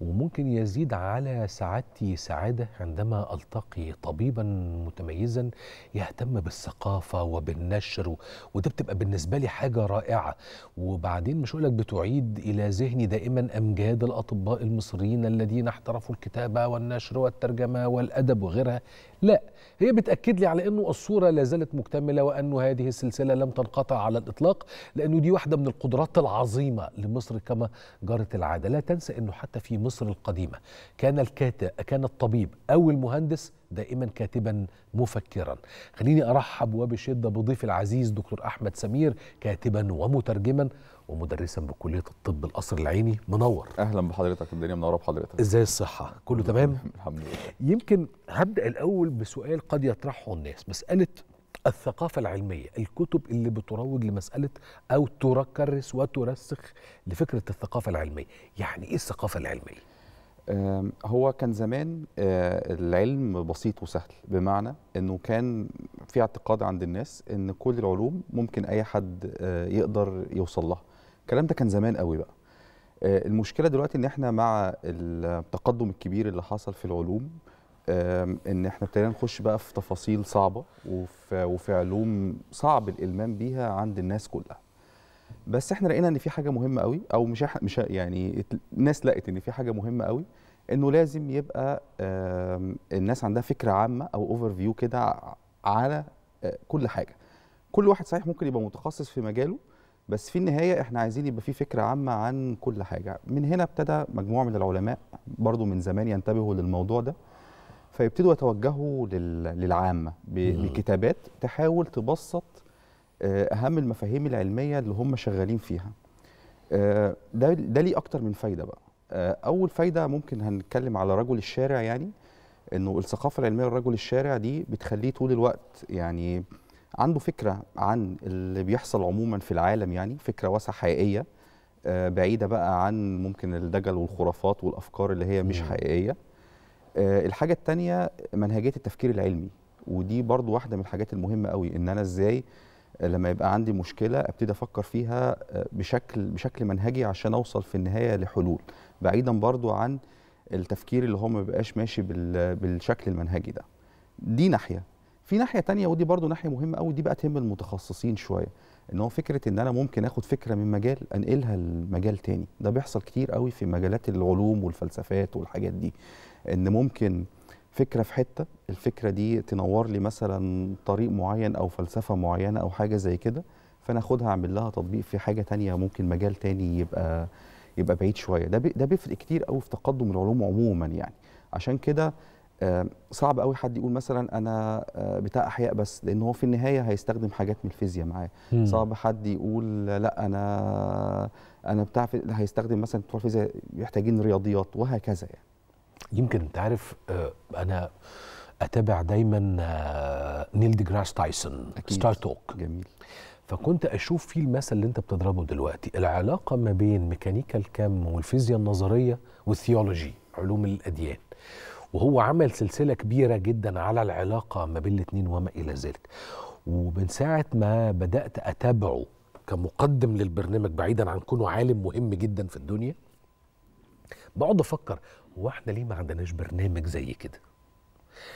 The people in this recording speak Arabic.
وممكن يزيد على سعادتي سعادة عندما ألتقي طبيبا متميزا يهتم بالثقافة وبالنشر وده بتبقى بالنسبة لي حاجة رائعة وبعدين مش هقولك بتعيد إلى ذهني دائما أمجاد الأطباء المصريين الذين احترفوا الكتابة والنشر والترجمة والأدب وغيرها لا هي بتأكد لي على أنه الصورة لا زالت مكتملة وأنه هذه السلسلة لم تنقطع على الإطلاق لأنه دي واحدة من القدرات العظيمة لمصر كما جرت العادة لا تنسى أنه حتى في مصر مصر القديمة كان الكاتب كان الطبيب أو المهندس دائما كاتبا مفكرا خليني أرحب وبشدة بضيف العزيز دكتور أحمد سمير كاتبا ومترجما ومدرسا بكلية الطب القصر العيني منور أهلا بحضرتك الدنيا منورة بحضرتك إزاي الصحة كله تمام الحمد لله يمكن هبدأ الأول بسؤال قد يطرحه الناس مسألة الثقافة العلمية الكتب اللي بتروج لمسألة أو تكرس وترسخ لفكرة الثقافة العلمية يعني إيه الثقافة العلمية؟ هو كان زمان آه، العلم بسيط وسهل بمعنى انه كان في اعتقاد عند الناس ان كل العلوم ممكن اي حد آه، يقدر يوصل لها الكلام ده كان زمان قوي بقى آه، المشكله دلوقتي ان احنا مع التقدم الكبير اللي حصل في العلوم ان احنا ابتدينا نخش بقى في تفاصيل صعبه وفي, وفي علوم صعب الالمام بيها عند الناس كلها بس احنا لقينا ان في حاجه مهمه قوي او مش مش يعني الناس لقت ان في حاجه مهمه قوي انه لازم يبقى الناس عندها فكره عامه او اوفر فيو كده على آه، كل حاجه كل واحد صحيح ممكن يبقى متخصص في مجاله بس في النهايه احنا عايزين يبقى في فكره عامه عن كل حاجه من هنا ابتدى مجموعه من العلماء برضو من زمان ينتبهوا للموضوع ده فيبتدوا يتوجهوا للعامه بكتابات تحاول تبسط آه، اهم المفاهيم العلميه اللي هم شغالين فيها آه، ده ده ليه اكتر من فايده بقى آه، اول فايده ممكن هنتكلم على رجل الشارع يعني انه الثقافه العلميه لرجل الشارع دي بتخليه طول الوقت يعني عنده فكره عن اللي بيحصل عموما في العالم يعني فكره واسعه حقيقيه بعيده بقى عن ممكن الدجل والخرافات والافكار اللي هي مش حقيقيه آه، الحاجه الثانيه منهجيه التفكير العلمي ودي برضو واحده من الحاجات المهمه قوي ان انا ازاي لما يبقى عندي مشكله ابتدي افكر فيها آه، بشكل بشكل منهجي عشان اوصل في النهايه لحلول بعيدا برضو عن التفكير اللي هو ما بيبقاش ماشي بالشكل المنهجي ده دي ناحيه في ناحيه تانية ودي برضو ناحيه مهمه قوي دي بقى تهم المتخصصين شويه ان هو فكره ان انا ممكن اخد فكره من مجال انقلها لمجال تاني ده بيحصل كتير قوي في مجالات العلوم والفلسفات والحاجات دي ان ممكن فكره في حته الفكره دي تنور لي مثلا طريق معين او فلسفه معينه او حاجه زي كده فانا اخدها اعمل لها تطبيق في حاجه تانية ممكن مجال تاني يبقى يبقى بعيد شويه ده ده بيفرق كتير قوي في تقدم العلوم عموما يعني عشان كده آه، صعب قوي حد يقول مثلا انا آه، بتاع احياء بس لان هو في النهايه هيستخدم حاجات من الفيزياء معاه صعب حد يقول لا انا انا بتاع هيستخدم مثلا بتوع الفيزياء يحتاجين رياضيات وهكذا يعني يمكن انت عارف آه، انا اتابع دايما نيل دي جراس تايسون ستار توك جميل فكنت اشوف فيه المثل اللي انت بتضربه دلوقتي العلاقه ما بين ميكانيكا الكم والفيزياء النظريه والثيولوجي علوم الاديان وهو عمل سلسله كبيره جدا على العلاقه ما بين الاثنين وما الى ذلك ومن ساعه ما بدات اتابعه كمقدم للبرنامج بعيدا عن كونه عالم مهم جدا في الدنيا بقعد افكر هو احنا ليه ما عندناش برنامج زي كده